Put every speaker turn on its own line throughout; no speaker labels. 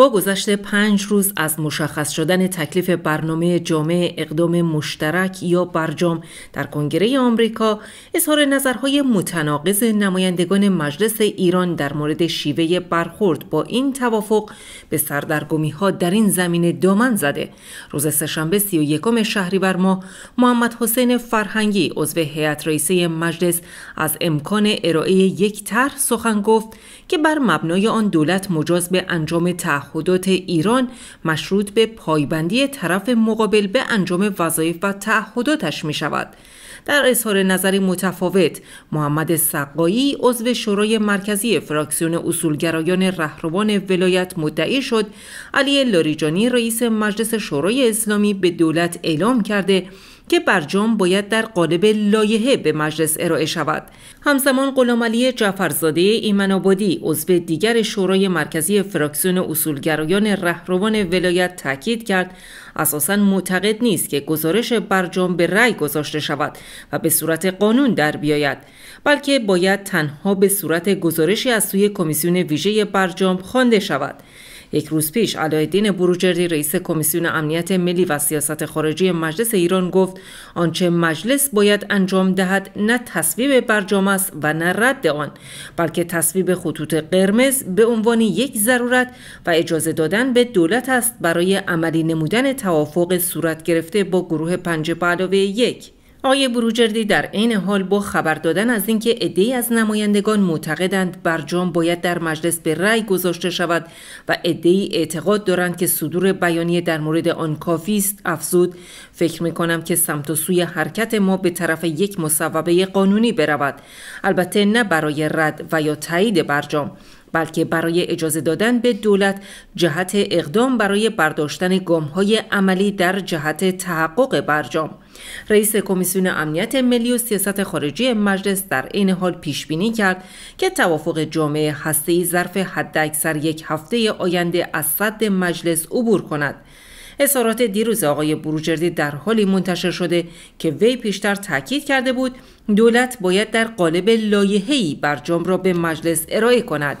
با گذشت پنج روز از مشخص شدن تکلیف برنامه جامع اقدام مشترک یا برجام در کنگره آمریکا اظهار نظرهای متناقض نمایندگان مجلس ایران در مورد شیوه برخورد با این توافق به سردرگمی ها در این زمینه دامن زده روز سهشنبه 31 شهریور ما محمد حسین فرهنگی عضو هیئت رئیسه مجلس از امکان ارائه یک طرح سخن گفت که بر مبنای آن دولت مجاز به انجام تعهدات ایران مشروط به پایبندی طرف مقابل به انجام وظایف و تعهداتش می شود. در اظهار نظری متفاوت محمد سقایی عضو شورای مرکزی فراکسیون اصولگرایان رهروان ولایت مدعی شد علی لاریجانی رئیس مجلس شورای اسلامی به دولت اعلام کرده که برجام باید در قالب لایحه به مجلس ارائه شود همزمان غلامعلی جعفرزاده آبادی عضو دیگر شورای مرکزی فراکسیون اصولگرایان رهروان ولایت تاکید کرد اساسا معتقد نیست که گزارش برجام به رأی گذاشته شود و به صورت قانون در بیاید بلکه باید تنها به صورت گزارشی از سوی کمیسیون ویژه برجام خوانده شود یک روز پیش علایالدین بروجردی رئیس کمیسیون امنیت ملی و سیاست خارجی مجلس ایران گفت آنچه مجلس باید انجام دهد نه تصویب برجام است و نه رد آن بلکه تصویب خطوط قرمز به عنوان یک ضرورت و اجازه دادن به دولت است برای عملی نمودن توافق صورت گرفته با گروه پنج به علاوه یک آقای بروجردی در عین حال با خبر دادن از اینکه عدهای از نمایندگان معتقدند برجام باید در مجلس به رأی گذاشته شود و ای اعتقاد دارند که صدور بیانیه در مورد آن کافی است افزود فکر می کنم که سمت و سوی حرکت ما به طرف یک مصوبه قانونی برود البته نه برای رد و یا تایید برجام بلکه برای اجازه دادن به دولت جهت اقدام برای برداشتن های عملی در جهت تحقق برجام رئیس کمیسیون امنیت ملی و سیاست خارجی مجلس در عین حال پیش بینی کرد که توافق جامعه هسته‌ای ظرف حداکثر یک هفته آینده از صد مجلس عبور کند اظهارات دیروز آقای بروجردی در حالی منتشر شده که وی پیشتر تاکید کرده بود دولت باید در قالب لایحه‌ای برجام را به مجلس ارائه کند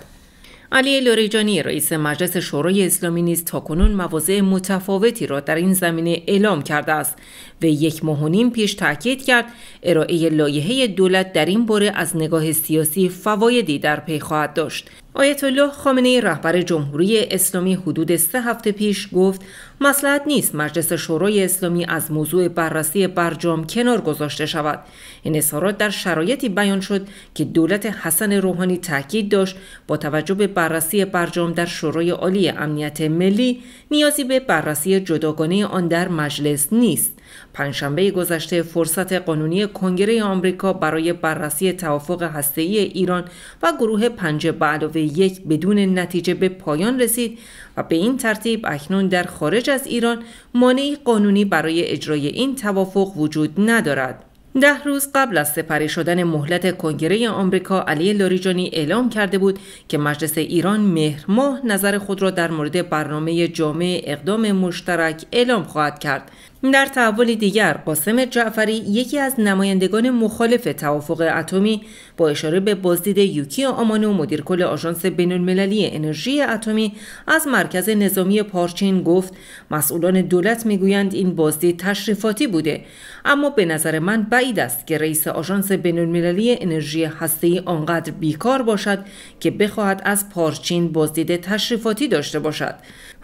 علی لاریجانی رئیس مجلس شورای اسلامی نیز تاکنون مواضع متفاوتی را در این زمینه اعلام کرده است و یک ماه پیش تاکید کرد ارائه لایحه دولت در این باره از نگاه سیاسی فوایدی در پی خواهد داشت آیت الله خامنه رهبر جمهوری اسلامی حدود سه هفته پیش گفت مسلحت نیست مجلس شورای اسلامی از موضوع بررسی برجام کنار گذاشته شود این اظهارات در شرایطی بیان شد که دولت حسن روحانی تاکید داشت با توجه به بررسی برجام در شورای عالی امنیت ملی نیازی به بررسی جداگانه آن در مجلس نیست پنجشنبه گذشته فرصت قانونی کنگره آمریکا برای بررسی توافق هسته‌ای ایران و گروه پنج به علاوه یک بدون نتیجه به پایان رسید و به این ترتیب اکنون در خارج از ایران مانعی قانونی برای اجرای این توافق وجود ندارد. ده روز قبل از سپری شدن مهلت کنگره آمریکا علی لاریجانی اعلام کرده بود که مجلس ایران مهر ماه نظر خود را در مورد برنامه جامع اقدام مشترک اعلام خواهد کرد در تحول دیگر قاسم جعفری یکی از نمایندگان مخالف توافق اتمی با اشاره به بازدید یوکی آمانو مدیر کل آژانس بینالمللی انرژی اتمی از مرکز نظامی پارچین گفت مسئولان دولت میگویند این بازدید تشریفاتی بوده اما به نظر من بعید است که رئیس آژانس بینالمللی انرژی هسته‌ای آنقدر بیکار باشد که بخواهد از پارچین بازدید تشریفاتی داشته باشد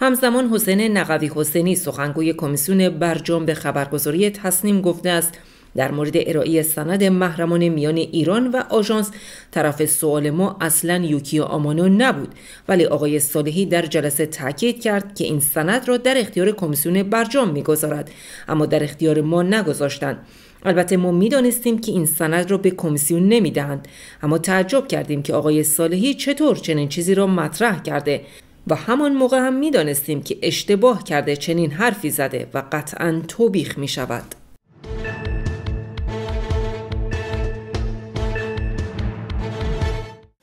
همزمان حسین نقوی حسینی سخنگوی کمیسیون بر برجام به خبرگزاری تصنیم گفته است در مورد ارائه سند محرمان میان ایران و آژانس طرف سوال ما اصلا یوکیو آمانو نبود ولی آقای صالحی در جلسه تاکید کرد که این سند را در اختیار کمیسیون برجام میگذارد اما در اختیار ما نگذاشتند البته ما میدانستیم که این سند را به کمیسیون نمیدهند اما تعجب کردیم که آقای صالحی چطور چنین چیزی را مطرح کرده و همان موقع هم دانستیم که اشتباه کرده چنین حرفی زده و قطعا توبیخ می شود.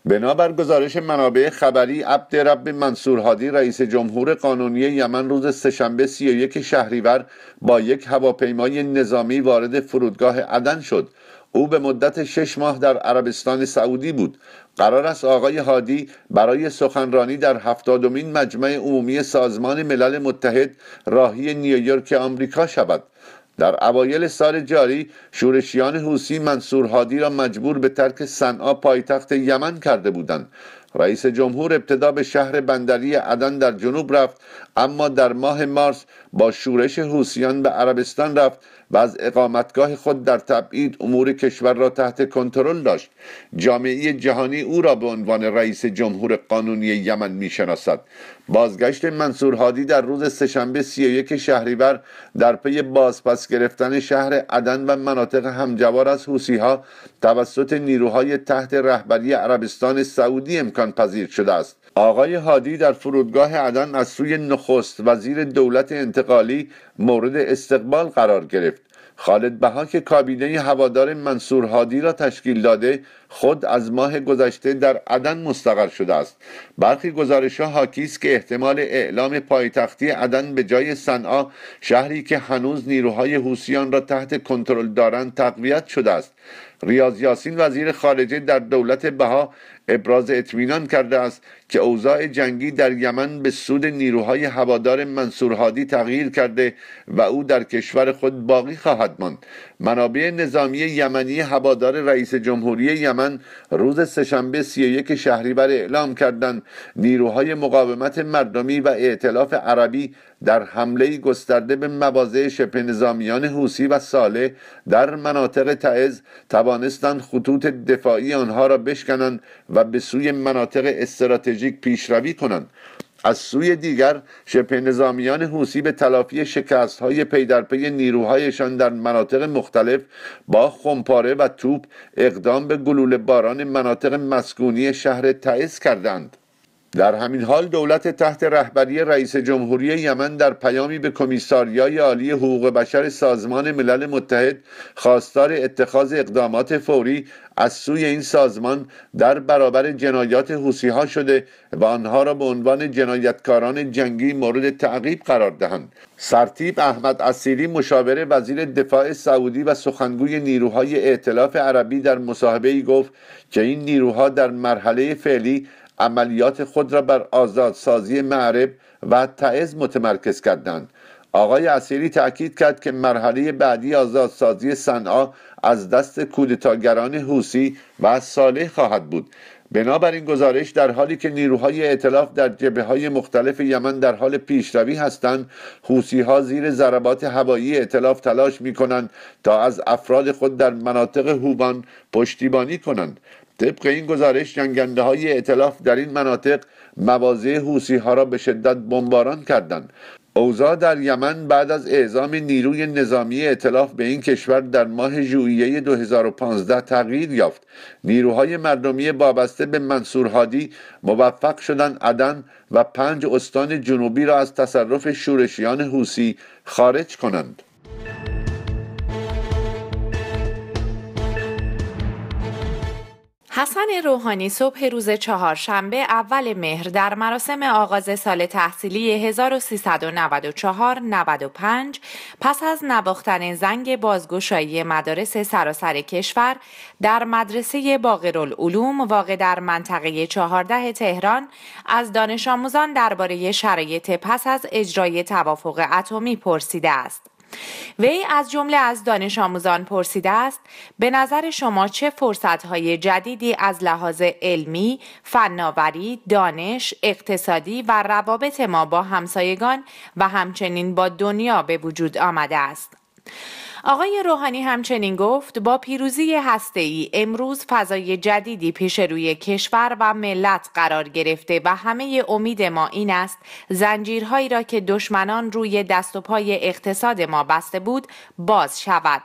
بنابر گزارش منابع خبری رب منصور هادی رئیس جمهور قانونی یمن روز سهشنبه 31 شهریور با یک هواپیمای نظامی وارد فرودگاه عدن شد او به مدت شش ماه در عربستان سعودی بود قرار است آقای هادی برای سخنرانی در هفتادمین مجمع عمومی سازمان ملل متحد راهی نیویورک آمریکا شود در اوایل سال جاری شورشیان حوسی منصور هادی را مجبور به ترک صنعا پایتخت یمن کرده بودند رئیس جمهور ابتدا به شهر بندری عدن در جنوب رفت اما در ماه مارس با شورش حوسیان به عربستان رفت و از اقامتگاه خود در تبعید امور کشور را تحت کنترل داشت جامعه جهانی او را به عنوان رئیس جمهور قانونی یمن میشناسد بازگشت منصور هادی در روز سهشنبه 31 شهریور در پی بازپس گرفتن شهر عدن و مناطق همجوار از ها توسط نیروهای تحت رهبری عربستان سعودی امکان پذیر شده است آقای هادی در فرودگاه عدن از سوی نخست وزیر دولت انتقالی مورد استقبال قرار گرفت خالد بها که کابینه هوادار منصور هادی را تشکیل داده خود از ماه گذشته در عدن مستقر شده است برخی گزارش ها حاکی است که احتمال اعلام پایتختی عدن به جای صنعا شهری که هنوز نیروهای حوسیان را تحت کنترل دارند تقویت شده است ریاض یاسین وزیر خارجه در دولت بها ابراز اطمینان کرده است که اوضاع جنگی در یمن به سود نیروهای هوادار منصورهادی تغییر کرده و او در کشور خود باقی خواهد ماند منابع نظامی یمنی هوادار رئیس جمهوری یمن روز سهشنبه 31 شهریور اعلام کردند نیروهای مقاومت مردمی و ائتلاف عربی در حمله گسترده به مواضع شبه نظامیان حوسی و ساله در مناطق تعز توانستند خطوط دفاعی آنها را بشکنند و به سوی مناطق استراتژی پیشروی کنند از سوی دیگر شبه نظامیان حوسی به تلافی شکست های پی نیروهایشان در مناطق مختلف با خمپاره و توپ اقدام به گلوله باران مناطق مسکونی شهر تئس کردند در همین حال دولت تحت رهبری رئیس جمهوری یمن در پیامی به کمیساریای عالی حقوق بشر سازمان ملل متحد خواستار اتخاذ اقدامات فوری از سوی این سازمان در برابر جنایات حوسیها شده و آنها را به عنوان جنایتکاران جنگی مورد تعقیب قرار دهند سرتیب احمد اسیری مشاور وزیر دفاع سعودی و سخنگوی نیروهای ائتلاف عربی در مصاحبه ای گفت که این نیروها در مرحله فعلی عملیات خود را بر آزادسازی معرب و تعز متمرکز کردند آقای اسیری تاکید کرد که مرحله بعدی آزادسازی صنعا از دست کودتاگران حوسی و صالح خواهد بود بنابراین گزارش در حالی که نیروهای اعتلاف در جبه های مختلف یمن در حال پیشروی هستند حوسی ها زیر ضربات هوایی اعتلاف تلاش می کنند تا از افراد خود در مناطق هوبان پشتیبانی کنند طبق این گزارش جنگنده های اطلاف در این مناطق مواضع حوسی ها را به شدت بمباران کردند اوضاع در یمن بعد از اعزام نیروی نظامی اطلاف به این کشور در ماه ژوئیه 2015 تغییر یافت نیروهای مردمی وابسته به منصور هادی موفق شدند عدن و پنج استان جنوبی را از تصرف شورشیان حوسی خارج کنند
حسن روحانی صبح روز چهارشنبه اول مهر در مراسم آغاز سال تحصیلی 1394-95 پس از نواختن زنگ بازگشایی مدارس سراسر کشور در مدرسه باقرالعلوم واقع در منطقه 14 تهران از دانش آموزان درباره شرایط پس از اجرای توافق اتمی پرسیده است. وی از جمله از دانش آموزان پرسیده است به نظر شما چه فرصتهای جدیدی از لحاظ علمی، فناوری، دانش، اقتصادی و روابط ما با همسایگان و همچنین با دنیا به وجود آمده است؟ آقای روحانی همچنین گفت با پیروزی ای امروز فضای جدیدی پیش روی کشور و ملت قرار گرفته و همه امید ما این است زنجیرهایی را که دشمنان روی دست و پای اقتصاد ما بسته بود باز شود.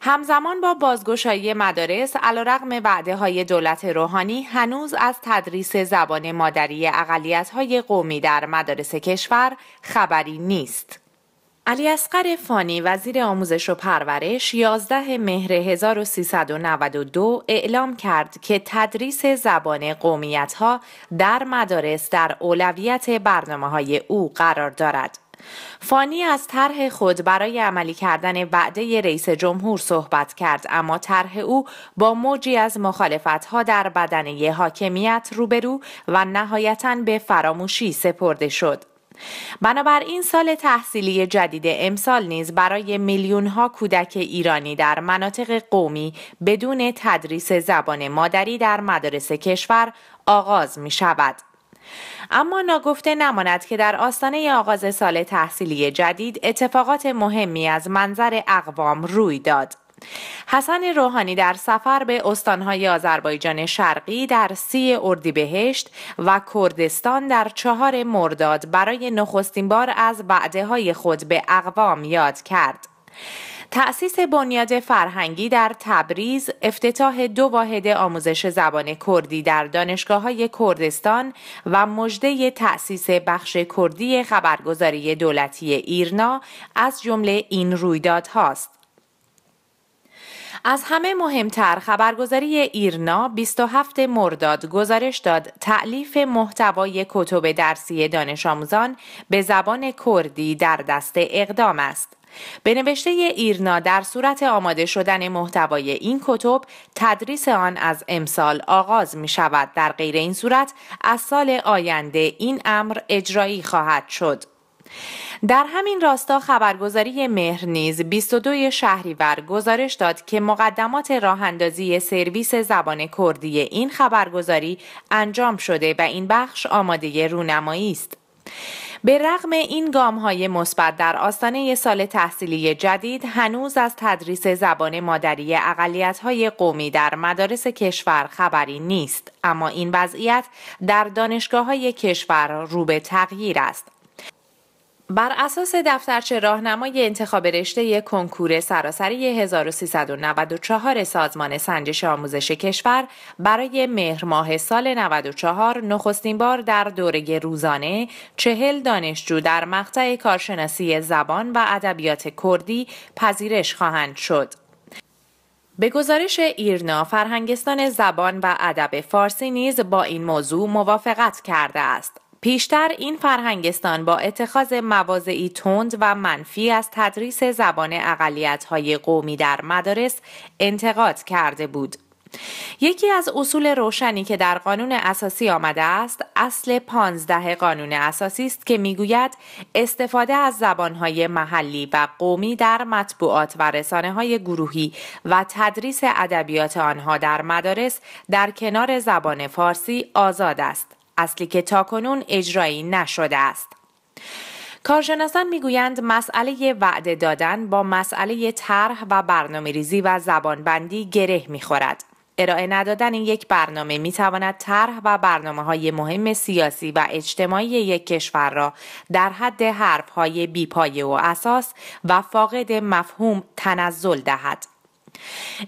همزمان با بازگشایی مدارس علیرغم وعده های دولت روحانی هنوز از تدریس زبان مادری اقلیت های قومی در مدارس کشور خبری نیست. علی اصغر فانی وزیر آموزش و پرورش 11 مهر 1392 اعلام کرد که تدریس زبان قومیت ها در مدارس در اولویت برنامه های او قرار دارد. فانی از طرح خود برای عملی کردن وعده رئیس جمهور صحبت کرد اما طرح او با موجی از ها در بدنه حاکمیت روبرو و نهایتا به فراموشی سپرده شد. بنابراین سال تحصیلی جدید امسال نیز برای میلیون ها کودک ایرانی در مناطق قومی بدون تدریس زبان مادری در مدارس کشور آغاز می شود. اما ناگفته نماند که در آستانه آغاز سال تحصیلی جدید اتفاقات مهمی از منظر اقوام روی داد. حسن روحانی در سفر به استانهای آذربایجان شرقی در سی اردیبهشت و کردستان در چهار مرداد برای نخستین بار از وعده های خود به اقوام یاد کرد. تأسیس بنیاد فرهنگی در تبریز، افتتاح دو واحد آموزش زبان کردی در دانشگاه های کردستان و مژده تأسیس بخش کردی خبرگزاری دولتی ایرنا از جمله این رویدادهاست. از همه مهمتر خبرگزاری ایرنا 27 مرداد گزارش داد تعلیف محتوای کتب درسی دانش آموزان به زبان کردی در دست اقدام است. به نوشته ایرنا در صورت آماده شدن محتوای این کتب تدریس آن از امسال آغاز می شود در غیر این صورت از سال آینده این امر اجرایی خواهد شد در همین راستا خبرگزاری مهر نیز 22 شهریور گزارش داد که مقدمات راهاندازی سرویس زبان کردی این خبرگزاری انجام شده و این بخش آماده رونمایی است. به رغم این گام های مثبت در آستانه سال تحصیلی جدید هنوز از تدریس زبان مادری اقلیت های قومی در مدارس کشور خبری نیست اما این وضعیت در دانشگاه های کشور رو به تغییر است بر اساس دفترچه راهنمای انتخاب رشته کنکور سراسری 1394 سازمان سنجش آموزش کشور برای مهر ماه سال 94 نخستین بار در دوره روزانه چهل دانشجو در مقطع کارشناسی زبان و ادبیات کردی پذیرش خواهند شد. به گزارش ایرنا فرهنگستان زبان و ادب فارسی نیز با این موضوع موافقت کرده است پیشتر این فرهنگستان با اتخاذ مواضعی تند و منفی از تدریس زبان اقلیت‌های قومی در مدارس انتقاد کرده بود. یکی از اصول روشنی که در قانون اساسی آمده است اصل پانزده قانون اساسی است که میگوید استفاده از زبانهای محلی و قومی در مطبوعات و رسانه های گروهی و تدریس ادبیات آنها در مدارس در کنار زبان فارسی آزاد است اصلی که تاکنون اجرایی نشده است. کارشناسان میگویند مسئله وعده دادن با مسئله طرح و برنامه ریزی و زبانبندی گره میخورد. ارائه ندادن یک برنامه می تواند طرح و برنامه های مهم سیاسی و اجتماعی یک کشور را در حد حرف های بیپایه و اساس و فاقد مفهوم تنزل دهد.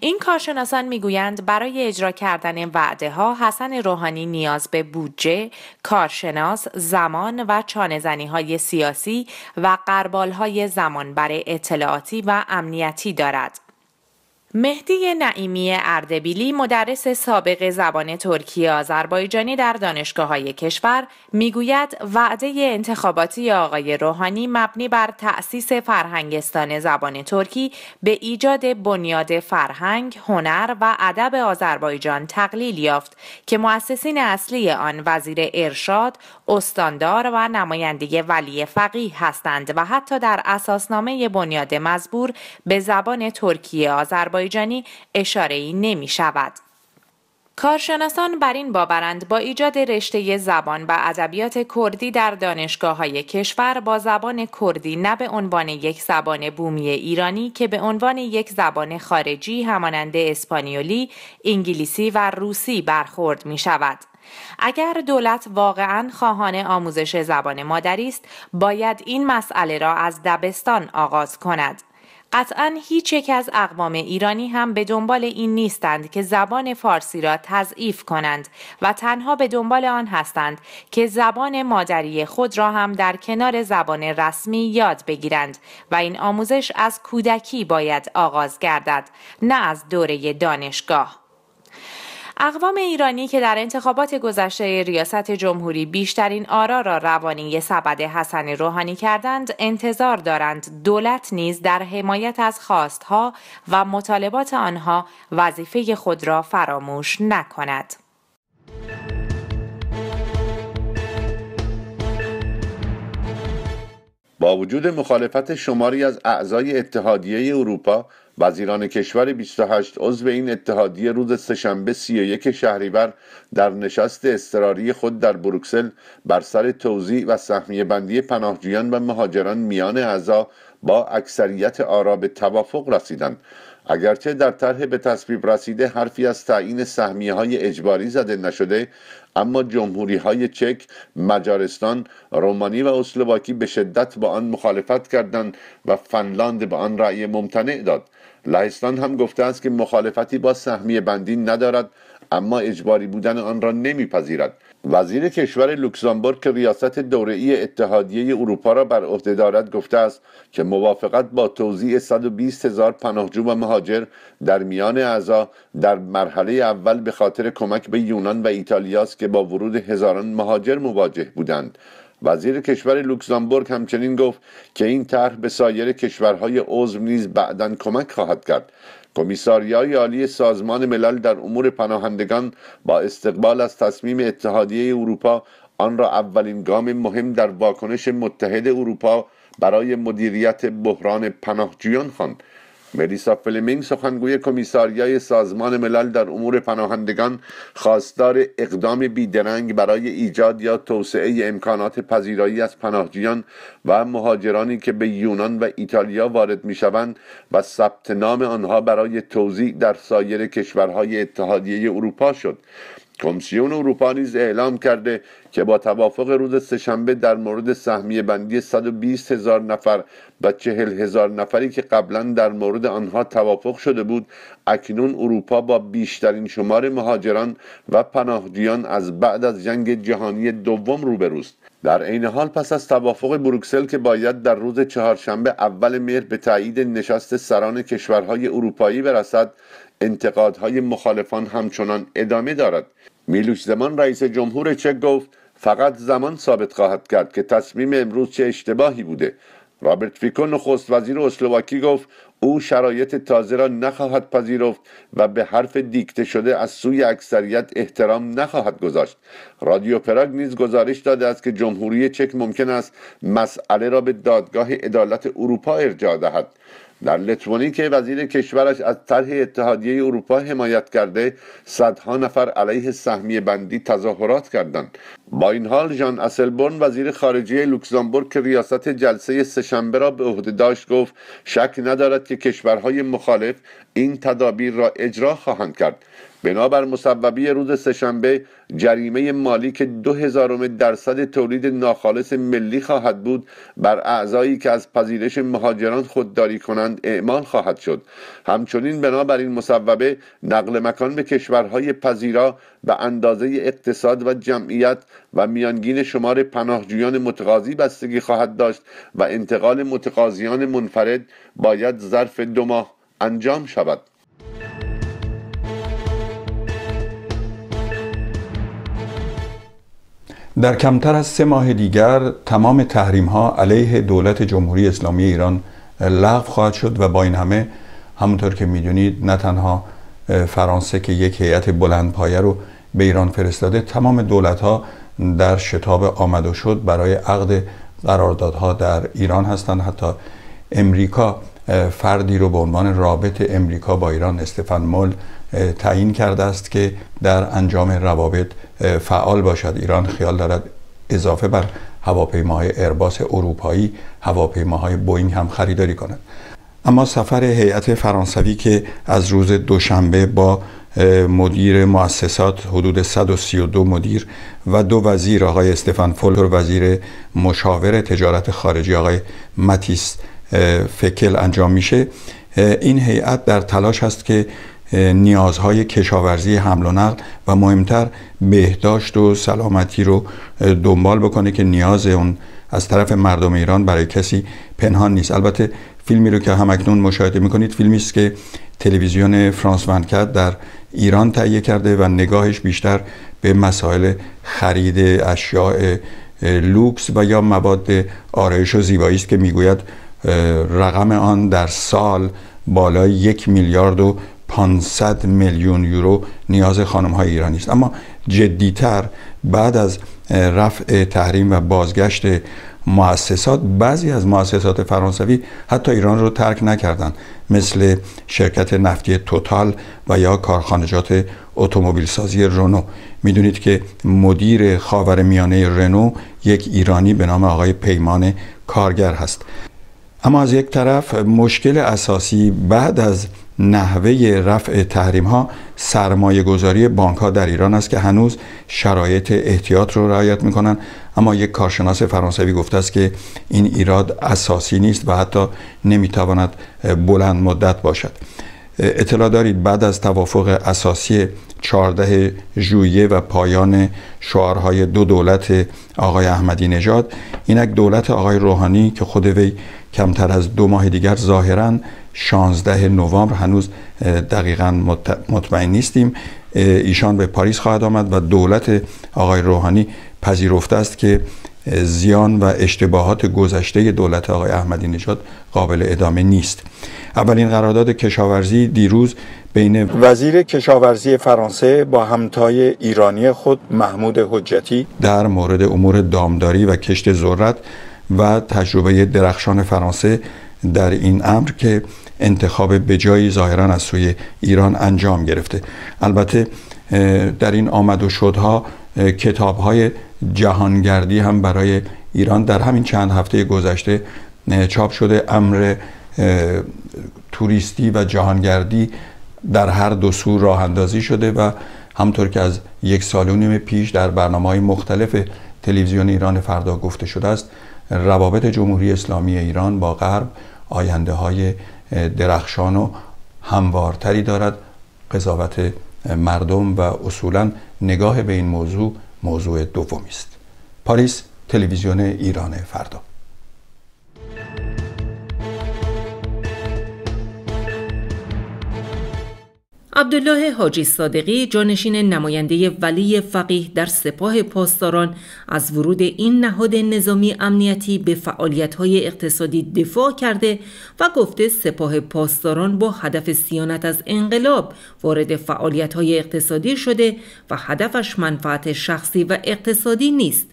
این کارشناسان میگویند برای اجرا کردن وعده ها حسن روحانی نیاز به بودجه، کارشناس، زمان و چانزنی های سیاسی و قربال های زمان برای اطلاعاتی و امنیتی دارد. مهدی نعیمی اردبیلی مدرس سابق زبان ترکی آذربایجانی در دانشگاه های کشور میگوید وعده انتخاباتی آقای روحانی مبنی بر تأسیس فرهنگستان زبان ترکی به ایجاد بنیاد فرهنگ، هنر و ادب آذربایجان تقلیل یافت که مؤسسین اصلی آن وزیر ارشاد، استاندار و نماینده ولی فقیه هستند و حتی در اساسنامه بنیاد مزبور به زبان ترکی آذربایجان آذربایجانی ای نمی شود. کارشناسان بر این باورند با ایجاد رشته زبان و ادبیات کردی در دانشگاه های کشور با زبان کردی نه به عنوان یک زبان بومی ایرانی که به عنوان یک زبان خارجی همانند اسپانیولی، انگلیسی و روسی برخورد می شود. اگر دولت واقعا خواهان آموزش زبان مادری است، باید این مسئله را از دبستان آغاز کند. قطعا هیچ یک از اقوام ایرانی هم به دنبال این نیستند که زبان فارسی را تضعیف کنند و تنها به دنبال آن هستند که زبان مادری خود را هم در کنار زبان رسمی یاد بگیرند و این آموزش از کودکی باید آغاز گردد نه از دوره دانشگاه اقوام ایرانی که در انتخابات گذشته ریاست جمهوری بیشترین آرا را روانی سبد حسن روحانی کردند انتظار دارند دولت نیز در حمایت از خواستها و مطالبات آنها وظیفه خود را فراموش نکند
با وجود مخالفت شماری از اعضای اتحادیه اروپا وزیران کشور 28 عضو این اتحادیه روز سهشنبه 31 شهریور در نشست اضطراری خود در بروکسل بر سر توزیع و سهمیه بندی پناهجویان و مهاجران میان اعضا با اکثریت آرا به توافق رسیدند اگرچه در طرح به تصویب رسیده حرفی از تعیین سهمیه های اجباری زده نشده اما جمهوری های چک، مجارستان، رومانی و اسلواکی به شدت با آن مخالفت کردند و فنلاند به آن رأی ممتنع داد. لهستان هم گفته است که مخالفتی با سهمیه بندی ندارد اما اجباری بودن آن را نمیپذیرد وزیر کشور لوکزامبورگ که ریاست ای اتحادیه اروپا را بر عهده دارد گفته است که موافقت با توزیع 120 هزار پناهجو و مهاجر در میان اعضا در مرحله اول به خاطر کمک به یونان و ایتالیا است که با ورود هزاران مهاجر مواجه بودند وزیر کشور لوکزامبورگ همچنین گفت که این طرح به سایر کشورهای عضو نیز بعدا کمک خواهد کرد کمیساریای عالی سازمان ملل در امور پناهندگان با استقبال از تصمیم اتحادیه اروپا آن را اولین گام مهم در واکنش متحد اروپا برای مدیریت بحران پناهجویان خواند ملیسا فلمینگ سخنگوی کمیساریای سازمان ملل در امور پناهندگان خواستار اقدام بیدرنگ برای ایجاد یا توسعه امکانات پذیرایی از پناهجویان و مهاجرانی که به یونان و ایتالیا وارد میشوند و ثبت نام آنها برای توضیح در سایر کشورهای اتحادیه اروپا شد کمیسیون اروپا نیز اعلام کرده که با توافق روز سهشنبه در مورد سهمیه بندی 120 هزار نفر و 40 هزار نفری که قبلا در مورد آنها توافق شده بود اکنون اروپا با بیشترین شمار مهاجران و پناهجویان از بعد از جنگ جهانی دوم روبروست در عین حال پس از توافق بروکسل که باید در روز چهارشنبه اول مهر به تایید نشست سران کشورهای اروپایی برسد انتقادهای مخالفان همچنان ادامه دارد میلوش زمان رئیس جمهور چک گفت فقط زمان ثابت خواهد کرد که تصمیم امروز چه اشتباهی بوده رابرت فیکو نخست وزیر اسلواکی گفت او شرایط تازه را نخواهد پذیرفت و به حرف دیکته شده از سوی اکثریت احترام نخواهد گذاشت رادیو پراگ نیز گزارش داده است که جمهوری چک ممکن است مسئله را به دادگاه عدالت اروپا ارجاع دهد در لتوانی که وزیر کشورش از طرح اتحادیه اروپا حمایت کرده صدها نفر علیه سهمی بندی تظاهرات کردند با این حال ژان اسلبورن وزیر خارجه لوکزامبورگ که ریاست جلسه سهشنبه را به عهده داشت گفت شک ندارد که کشورهای مخالف این تدابیر را اجرا خواهند کرد بنابر مصوبه روز سهشنبه جریمه مالی که دو هزارم درصد تولید ناخالص ملی خواهد بود بر اعضایی که از پذیرش مهاجران خودداری کنند اعمال خواهد شد همچنین بنابر این مصوبه نقل مکان به کشورهای پذیرا به اندازه اقتصاد و جمعیت و میانگین شمار پناهجویان متقاضی بستگی خواهد داشت و انتقال متقاضیان منفرد باید ظرف دو ماه انجام شود
در کمتر از سه ماه دیگر تمام تحریم ها علیه دولت جمهوری اسلامی ایران لغو خواهد شد و با این همه همونطور که میدونید نه تنها فرانسه که یک هیئت پایه رو به ایران فرستاده تمام دولت ها در شتاب آمد و شد برای عقد قراردادها در ایران هستند حتی امریکا فردی رو به عنوان رابط امریکا با ایران استفان مول تعیین کرده است که در انجام روابط فعال باشد ایران خیال دارد اضافه بر هواپیماهای ارباس اروپایی هواپیماهای بوینگ هم خریداری کند اما سفر هیئت فرانسوی که از روز دوشنبه با مدیر مؤسسات حدود 132 مدیر و دو وزیر آقای استفان فولر وزیر مشاور تجارت خارجی آقای ماتیس فکل انجام میشه این هیئت در تلاش هست که نیازهای کشاورزی حمل و نقل و مهمتر بهداشت و سلامتی رو دنبال بکنه که نیاز اون از طرف مردم ایران برای کسی پنهان نیست البته فیلمی رو که همکنون مشاهده میکنید فیلمی است که تلویزیون فرانس ونکت در ایران تهیه کرده و نگاهش بیشتر به مسائل خرید اشیاء لوکس و یا مواد آرایش و زیبایی است که میگوید رقم آن در سال بالای یک میلیارد و 500 میلیون یورو نیاز خانم های ایرانی است اما جدیتر بعد از رفع تحریم و بازگشت مؤسسات بعضی از مؤسسات فرانسوی حتی ایران رو ترک نکردند مثل شرکت نفتی توتال و یا کارخانجات اتومبیل سازی رنو میدونید که مدیر خاور میانه رنو یک ایرانی به نام آقای پیمان کارگر هست اما از یک طرف مشکل اساسی بعد از نحوه رفع تحریم ها سرمایه گذاری بانک ها در ایران است که هنوز شرایط احتیاط رو رعایت میکنن اما یک کارشناس فرانسوی گفته است که این ایراد اساسی نیست و حتی نمیتواند بلند مدت باشد اطلاع دارید بعد از توافق اساسی 14 ژوئیه و پایان شعارهای دو دولت آقای احمدی نژاد اینک دولت آقای روحانی که خود وی کمتر از دو ماه دیگر ظاهرا 16 نوامبر هنوز دقیقا مطمئن نیستیم ایشان به پاریس خواهد آمد و دولت آقای روحانی پذیرفته است که زیان و اشتباهات گذشته دولت آقای احمدی نژاد قابل ادامه نیست اولین قرارداد کشاورزی دیروز بین وزیر کشاورزی فرانسه با همتای ایرانی خود محمود حجتی در مورد امور دامداری و کشت ذرت و تجربه درخشان فرانسه در این امر که انتخاب به جایی ظاهرا از سوی ایران انجام گرفته البته در این آمد و شدها کتاب های جهانگردی هم برای ایران در همین چند هفته گذشته چاپ شده امر توریستی و جهانگردی در هر دو سو راه اندازی شده و همطور که از یک سال و نیم پیش در برنامه های مختلف تلویزیون ایران فردا گفته شده است روابط جمهوری اسلامی ایران با غرب آینده های درخشان و هموارتری دارد قضاوت مردم و اصولا نگاه به این موضوع موضوع دومی است پاریس تلویزیون ایران فردا
عبدالله حاجی صادقی جانشین نماینده ولی فقیه در سپاه پاسداران از ورود این نهاد نظامی امنیتی به فعالیت‌های اقتصادی دفاع کرده و گفته سپاه پاسداران با هدف سیانت از انقلاب وارد فعالیت‌های اقتصادی شده و هدفش منفعت شخصی و اقتصادی نیست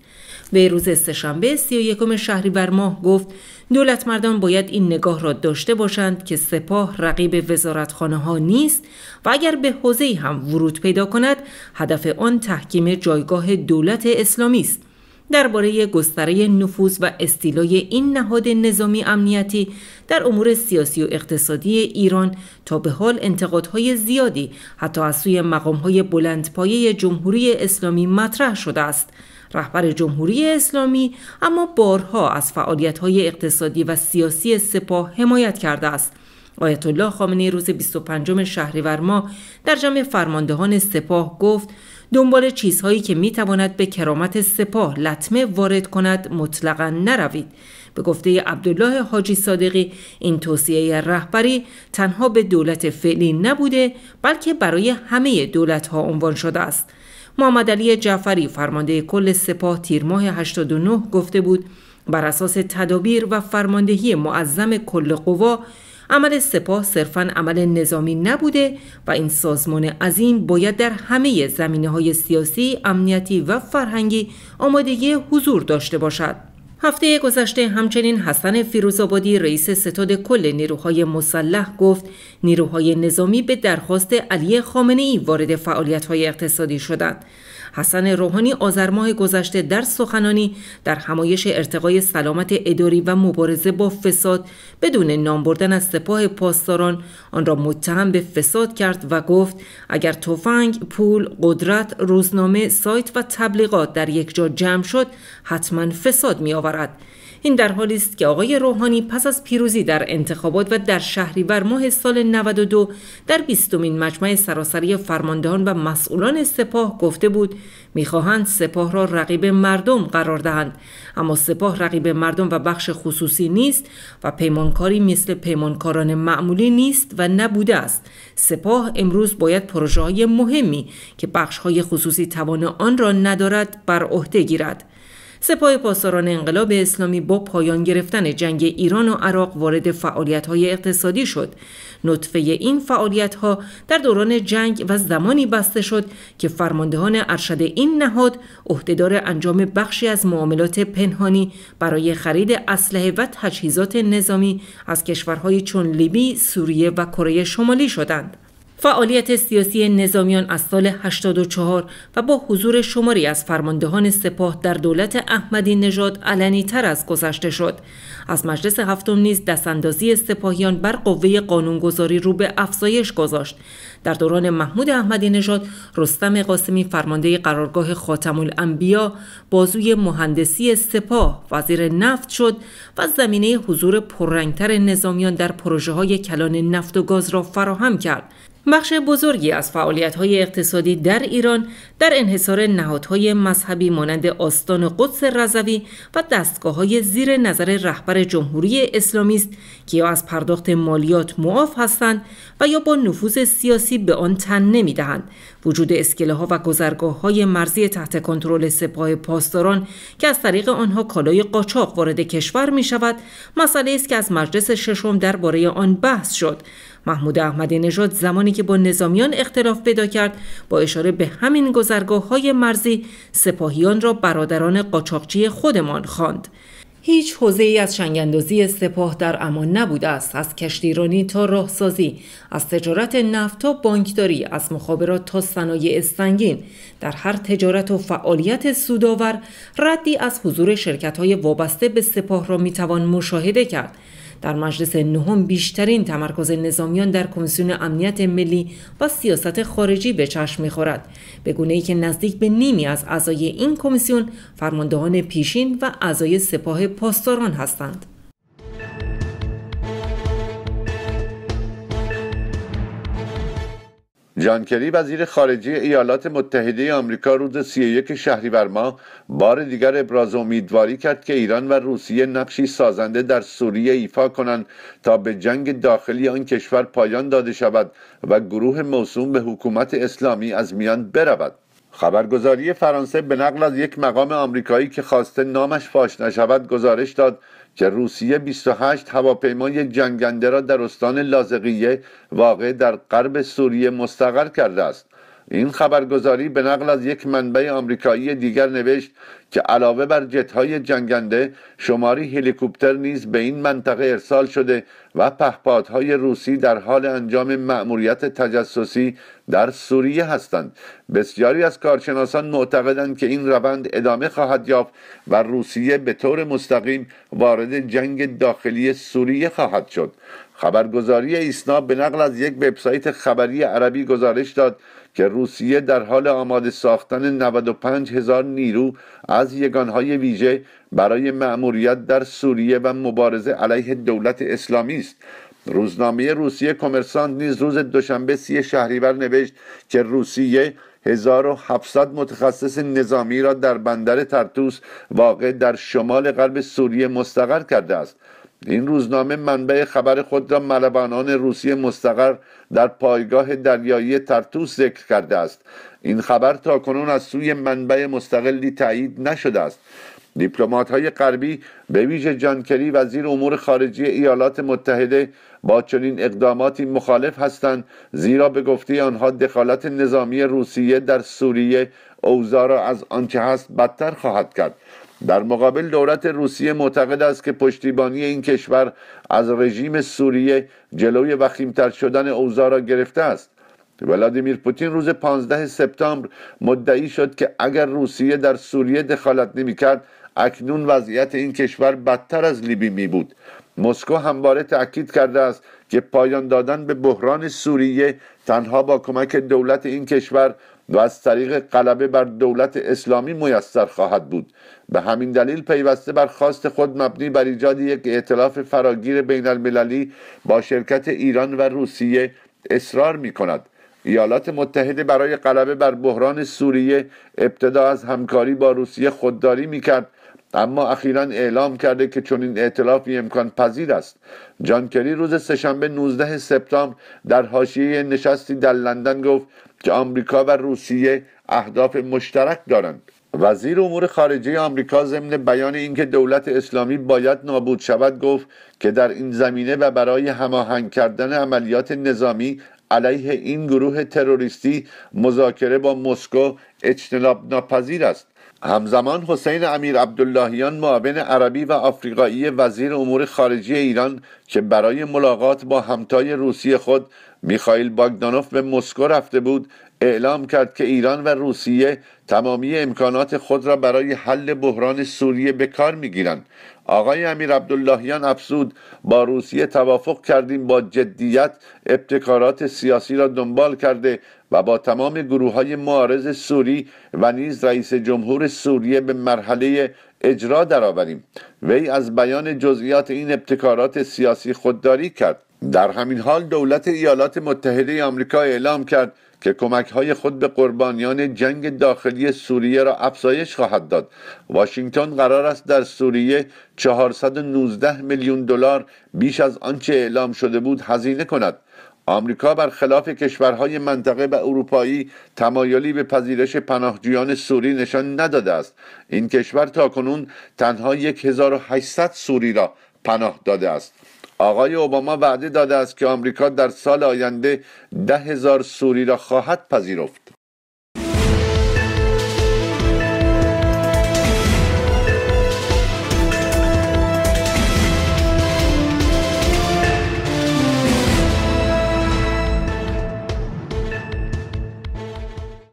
به روز سهشنبه 31 شهریور ماه گفت دولت مردان باید این نگاه را داشته باشند که سپاه رقیب وزارتخانه ها نیست و اگر به حوزه هم ورود پیدا کند هدف آن تحکیم جایگاه دولت اسلامی است درباره گستره نفوذ و استیلای این نهاد نظامی امنیتی در امور سیاسی و اقتصادی ایران تا به حال انتقادهای زیادی حتی از سوی مقامهای بلندپایه جمهوری اسلامی مطرح شده است رهبر جمهوری اسلامی اما بارها از فعالیت‌های اقتصادی و سیاسی سپاه حمایت کرده است آیت الله خامنه روز 25 شهریور ماه در جمع فرماندهان سپاه گفت دنبال چیزهایی که میتواند به کرامت سپاه لطمه وارد کند مطلقا نروید به گفته عبدالله حاجی صادقی این توصیه رهبری تنها به دولت فعلی نبوده بلکه برای همه دولت ها عنوان شده است محمد علی جعفری فرمانده کل سپاه تیر ماه 89 گفته بود بر اساس تدابیر و فرماندهی معظم کل قوا عمل سپاه صرفا عمل نظامی نبوده و این سازمان عظیم باید در همه زمینه های سیاسی، امنیتی و فرهنگی آمادگی حضور داشته باشد. هفته گذشته همچنین حسن فیروزآبادی رئیس ستاد کل نیروهای مسلح گفت نیروهای نظامی به درخواست علی خامنه ای وارد فعالیت های اقتصادی شدند حسن روحانی آذر ماه گذشته در سخنانی در همایش ارتقای سلامت اداری و مبارزه با فساد بدون نام بردن از سپاه پاسداران آن را متهم به فساد کرد و گفت اگر تفنگ، پول، قدرت، روزنامه، سایت و تبلیغات در یک جا جمع شد حتما فساد می آورد. این در حالی است که آقای روحانی پس از پیروزی در انتخابات و در شهریور ماه سال 92 در بیستمین مجمع سراسری فرماندهان و مسئولان سپاه گفته بود میخواهند سپاه را رقیب مردم قرار دهند اما سپاه رقیب مردم و بخش خصوصی نیست و پیمانکاری مثل پیمانکاران معمولی نیست و نبوده است سپاه امروز باید پروژه های مهمی که بخش های خصوصی توان آن را ندارد بر عهده گیرد سپاه پاسداران انقلاب اسلامی با پایان گرفتن جنگ ایران و عراق وارد های اقتصادی شد. نطفه این ها در دوران جنگ و زمانی بسته شد که فرماندهان ارشد این نهاد عهدهدار انجام بخشی از معاملات پنهانی برای خرید اسلحه و تجهیزات نظامی از کشورهای چون لیبی، سوریه و کره شمالی شدند. فعالیت سیاسی نظامیان از سال 84 و با حضور شماری از فرماندهان سپاه در دولت احمدی نژاد علنی تر از گذشته شد از مجلس هفتم نیز دستاندازی سپاهیان بر قوه قانونگذاری رو به افزایش گذاشت در دوران محمود احمدی نژاد رستم قاسمی فرمانده قرارگاه خاتم الانبیا بازوی مهندسی سپاه وزیر نفت شد و زمینه حضور پررنگتر نظامیان در پروژه های کلان نفت و گاز را فراهم کرد بخش بزرگی از های اقتصادی در ایران در انحصار نهادهای مذهبی مانند آستان قدس رضوی و های زیر نظر رهبر جمهوری اسلامی است که یا از پرداخت مالیات معاف هستند و یا با نفوذ سیاسی به آن تن دهند. وجود ها و گذرگاه‌های مرزی تحت کنترل سپاه پاسداران که از طریق آنها کالای قاچاق وارد کشور شود مسئله است که از مجلس ششم درباره آن بحث شد. محمود احمدی نژاد زمانی که با نظامیان اختلاف پیدا کرد با اشاره به همین گذرگاه های مرزی سپاهیان را برادران قاچاقچی خودمان خواند هیچ حوزه ای از شنگندازی سپاه در امان نبوده است از کشتیرانی تا راهسازی از تجارت نفت تا بانکداری از مخابرات تا صنایع سنگین در هر تجارت و فعالیت سودآور ردی از حضور شرکت های وابسته به سپاه را میتوان مشاهده کرد در مجلس نهم بیشترین تمرکز نظامیان در کمیسیون امنیت ملی و سیاست خارجی به چشم میخورد به گونه ای که نزدیک به نیمی از اعضای این کمیسیون فرماندهان پیشین و اعضای سپاه پاسداران هستند
جان کری وزیر خارجه ایالات متحده آمریکا روز 31 شهریور ماه بار دیگر ابراز امیدواری کرد که ایران و روسیه نقشی سازنده در سوریه ایفا کنند تا به جنگ داخلی آن کشور پایان داده شود و گروه موسوم به حکومت اسلامی از میان برود خبرگزاری فرانسه به نقل از یک مقام آمریکایی که خواسته نامش فاش نشود گزارش داد که روسیه 28 هواپیمای جنگنده را در استان لازقیه واقع در غرب سوریه مستقر کرده است این خبرگزاری به نقل از یک منبع آمریکایی دیگر نوشت که علاوه بر جتهای جنگنده شماری هلیکوپتر نیز به این منطقه ارسال شده و پهپادهای روسی در حال انجام مأموریت تجسسی در سوریه هستند بسیاری از کارشناسان معتقدند که این روند ادامه خواهد یافت و روسیه به طور مستقیم وارد جنگ داخلی سوریه خواهد شد خبرگزاری ایسنا به نقل از یک وبسایت خبری عربی گزارش داد که روسیه در حال آماده ساختن 95 هزار نیرو از یگانهای ویژه برای مأموریت در سوریه و مبارزه علیه دولت اسلامی است روزنامه روسیه کمرسانت نیز روز دوشنبه سی شهریور نوشت که روسیه 1700 متخصص نظامی را در بندر ترتوس واقع در شمال غرب سوریه مستقر کرده است این روزنامه منبع خبر خود را ملبانان روسی مستقر در پایگاه دریایی ترتوس ذکر کرده است این خبر تا کنون از سوی منبع مستقلی تایید نشده است دیپلومات های غربی به ویژه جانکری وزیر امور خارجه ایالات متحده با چنین اقداماتی مخالف هستند زیرا به گفته آنها دخالت نظامی روسیه در سوریه اوضاع را از آنچه هست بدتر خواهد کرد در مقابل دولت روسیه معتقد است که پشتیبانی این کشور از رژیم سوریه جلوی وخیمتر شدن اوضاع را گرفته است ولادیمیر پوتین روز 15 سپتامبر مدعی شد که اگر روسیه در سوریه دخالت نمیکرد اکنون وضعیت این کشور بدتر از لیبی می بود مسکو همواره تاکید کرده است که پایان دادن به بحران سوریه تنها با کمک دولت این کشور و از طریق غلبه بر دولت اسلامی میسر خواهد بود به همین دلیل پیوسته بر خواست خود مبنی بر ایجاد یک اعتلاف فراگیر بین المللی با شرکت ایران و روسیه اصرار می کند ایالات متحده برای غلبه بر بحران سوریه ابتدا از همکاری با روسیه خودداری میکرد اما اخیرا اعلام کرده که چون این ائتلافی امکان پذیر است جان کری روز سهشنبه 19 سپتامبر در حاشیه نشستی در لندن گفت که آمریکا و روسیه اهداف مشترک دارند وزیر امور خارجه آمریکا ضمن بیان اینکه دولت اسلامی باید نابود شود گفت که در این زمینه و برای هماهنگ کردن عملیات نظامی علیه این گروه تروریستی مذاکره با مسکو اجتناب ناپذیر است همزمان حسین امیر عبداللهیان معاون عربی و آفریقایی وزیر امور خارجه ایران که برای ملاقات با همتای روسی خود میخائیل باگدانوف به مسکو رفته بود اعلام کرد که ایران و روسیه تمامی امکانات خود را برای حل بحران سوریه به کار میگیرند آقای امیر عبداللهیان افزود با روسیه توافق کردیم با جدیت ابتکارات سیاسی را دنبال کرده و با تمام گروه های معارض سوری و نیز رئیس جمهور سوریه به مرحله اجرا درآوریم وی از بیان جزئیات این ابتکارات سیاسی خودداری کرد در همین حال دولت ایالات متحده آمریکا اعلام کرد که کمک های خود به قربانیان جنگ داخلی سوریه را افزایش خواهد داد واشنگتن قرار است در سوریه 419 میلیون دلار بیش از آنچه اعلام شده بود هزینه کند آمریکا برخلاف کشورهای منطقه و اروپایی تمایلی به پذیرش پناهجویان سوری نشان نداده است این کشور تاکنون تنها 1800 سوری را پناه داده است آقای اوباما وعده داده است که آمریکا در سال آینده ده هزار سوری را خواهد پذیرفت